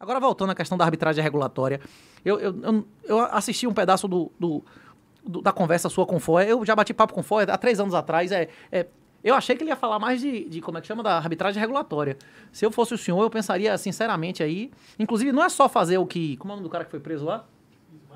Agora, voltando à questão da arbitragem regulatória, eu, eu, eu, eu assisti um pedaço do, do, do, da conversa sua com o Foé. Eu já bati papo com o Foé há três anos atrás. É, é, eu achei que ele ia falar mais de, de, como é que chama, da arbitragem regulatória. Se eu fosse o senhor, eu pensaria sinceramente aí. Inclusive, não é só fazer o que. Como é o nome do cara que foi preso lá?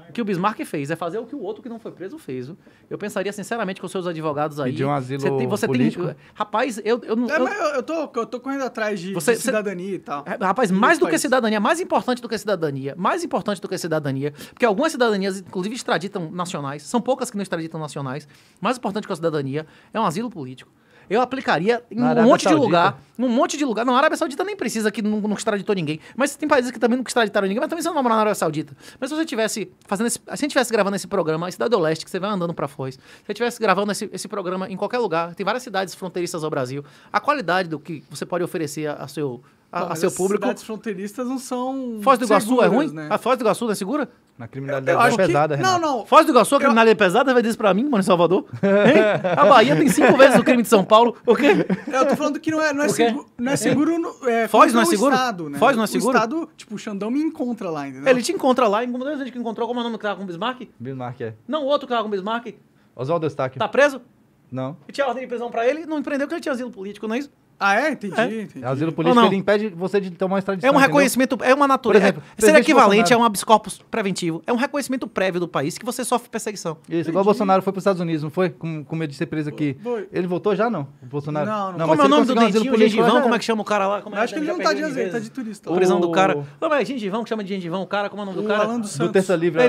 O que o Bismarck fez, é fazer o que o outro que não foi preso fez. Eu pensaria sinceramente com os seus advogados aí. Pedir um asilo você tem, você político. Tem, rapaz, eu, eu não. É, eu, eu, tô, eu tô correndo atrás de, você, de cidadania você, e tal. É, rapaz, e mais do que cidadania, mais importante do que cidadania, mais importante do que cidadania, porque algumas cidadanias, inclusive, extraditam nacionais, são poucas que não extraditam nacionais. Mais importante que a cidadania é um asilo político eu aplicaria em um monte Saudita. de lugar. Num monte de lugar. Não, a Arábia Saudita nem precisa, que não, não extraditou ninguém. Mas tem países que também não extraditaram ninguém, mas também você não mora na Arábia Saudita. Mas se você tivesse fazendo esse, Se a gente tivesse gravando esse programa, a Cidade do Leste, que você vai andando pra Foz, se você tivesse gravando esse, esse programa em qualquer lugar, tem várias cidades fronteiriças ao Brasil, a qualidade do que você pode oferecer a, a seu. A, Bom, a seu público. As cidades fronteiriças não são. Foz do Iguaçu é seguras, é ruim? Né? A Foz do Iguaçu não é segura? Na criminalidade eu, pesada, que... Não, não. Foz do Iguaçu, a criminalidade eu... pesada, vai dizer pra mim, mano, em Salvador? Hein? A Bahia tem cinco vezes o crime de São Paulo. O quê? Eu tô falando que não é, não é, seguro não é, é seguro... No, é, Foz não é seguro? Estado, né? Foz não é seguro? O Estado, tipo, o Xandão me encontra lá, entendeu? Ele te encontra lá, como a gente que encontrou, como é o nome que tava com o Bismarck? Bismarck, é. Não, o outro que tava com o Bismarck. Oswaldo destaque Tá preso? Não. E tinha ordem de prisão pra ele, não empreendeu que ele tinha asilo político, não é isso? Ah, é? Entendi, é. entendi. Asilo é, político, ele impede você de tomar uma extradição. É um reconhecimento, entendeu? é uma natureza. Exemplo, é, ser equivalente Bolsonaro. a um abscorpus preventivo. É um reconhecimento prévio do país que você sofre perseguição. Isso, entendi. igual o Bolsonaro foi para os Estados Unidos, não foi? Com, com medo de ser preso aqui. Foi. Ele voltou já, não? O Bolsonaro? Não, não. não como é o nome do dentinho, gengivão? Como é que chama o cara lá? Como é? Acho que ele não tá de azeite, tá de turista. A prisão do cara. Não, é gengivão, que chama de gengivão o cara, como é o nome do cara? do Do Terça Livre.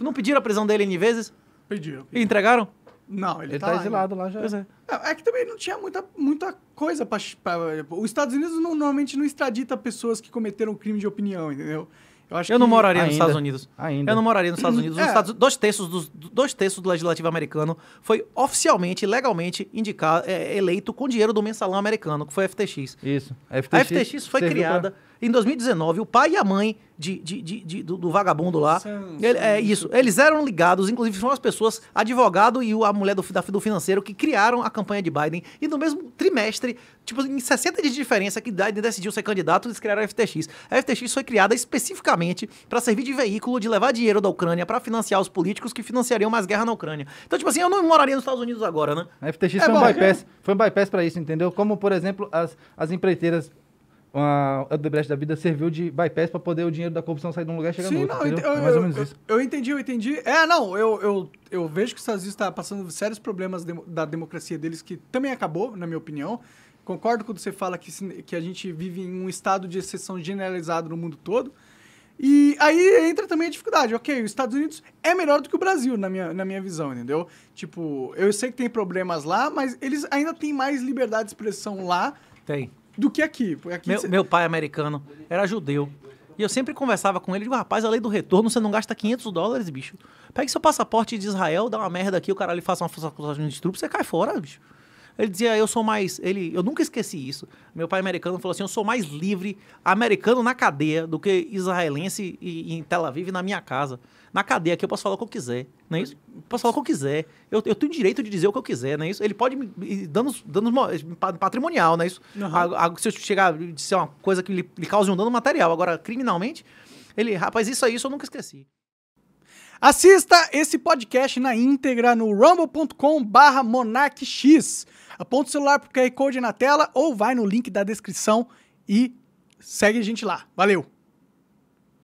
Não pediram a prisão dele N vezes? Pediram. E entregaram? Não, ele, ele tá, tá exilado né? lá já. É. é. que também não tinha muita, muita coisa para. Os Estados Unidos não, normalmente não extradita pessoas que cometeram crime de opinião, entendeu? Eu, acho eu não moraria ainda, nos Estados Unidos. Ainda. Eu não moraria nos Estados Unidos. É. Estados, dois, terços dos, dois terços do legislativo americano foi oficialmente, legalmente indicado, é, eleito com dinheiro do mensalão americano, que foi a FTX. Isso. A FTX, a FTX foi criada. Pra em 2019, o pai e a mãe de, de, de, de do, do, vagabundo lá. ele, é isso. Eles eram ligados, inclusive foram as pessoas, advogado e a mulher do, da, do financeiro, que criaram a campanha de Biden. E no mesmo trimestre, tipo, em 60 dias de diferença, que Biden decidiu ser candidato, eles criaram a FTX. A FTX foi criada especificamente para servir de veículo de levar dinheiro da Ucrânia para financiar os políticos que financiariam mais guerra na Ucrânia. Então, tipo assim, eu não moraria nos Estados Unidos agora, né? A FTX é foi, um bypass, foi um bypass para isso, entendeu? Como, por exemplo, as, as empreiteiras uma Odebrecht da vida serviu de bypass para poder o dinheiro da corrupção sair de um lugar e chegar Sim, no outro. Não, eu, então, é mais ou menos eu, isso. Eu, entendi, eu entendi. É, não, eu, eu, eu vejo que os Estados Unidos está passando sérios problemas de, da democracia deles, que também acabou, na minha opinião. Concordo quando você fala que, que a gente vive em um estado de exceção generalizado no mundo todo. E aí entra também a dificuldade. Ok, os Estados Unidos é melhor do que o Brasil, na minha, na minha visão, entendeu? Tipo, eu sei que tem problemas lá, mas eles ainda têm mais liberdade de expressão lá. Tem do que aqui. aqui meu, cê... meu pai é americano era judeu. E eu sempre conversava com ele, digo, rapaz, a lei do retorno, você não gasta 500 dólares, bicho. Pega seu passaporte de Israel, dá uma merda aqui, o cara lhe faça uma acusação de estupro, você cai fora, bicho. Ele dizia, eu sou mais. Ele, eu nunca esqueci isso. Meu pai americano falou assim: eu sou mais livre americano na cadeia do que israelense e, em Tel Aviv na minha casa. Na cadeia aqui eu posso falar o que eu quiser, não é isso? Posso falar o que eu quiser. Eu, eu tenho direito de dizer o que eu quiser, não é isso? Ele pode me. danos, danos patrimonial, não é isso? Uhum. A, a, se eu chegar e dizer uma coisa que lhe, lhe cause um dano material. Agora, criminalmente, ele, rapaz, isso aí isso eu nunca esqueci. Assista esse podcast na íntegra no rumble.com barra monarchx. Aponta o celular pro QR Code na tela ou vai no link da descrição e segue a gente lá. Valeu!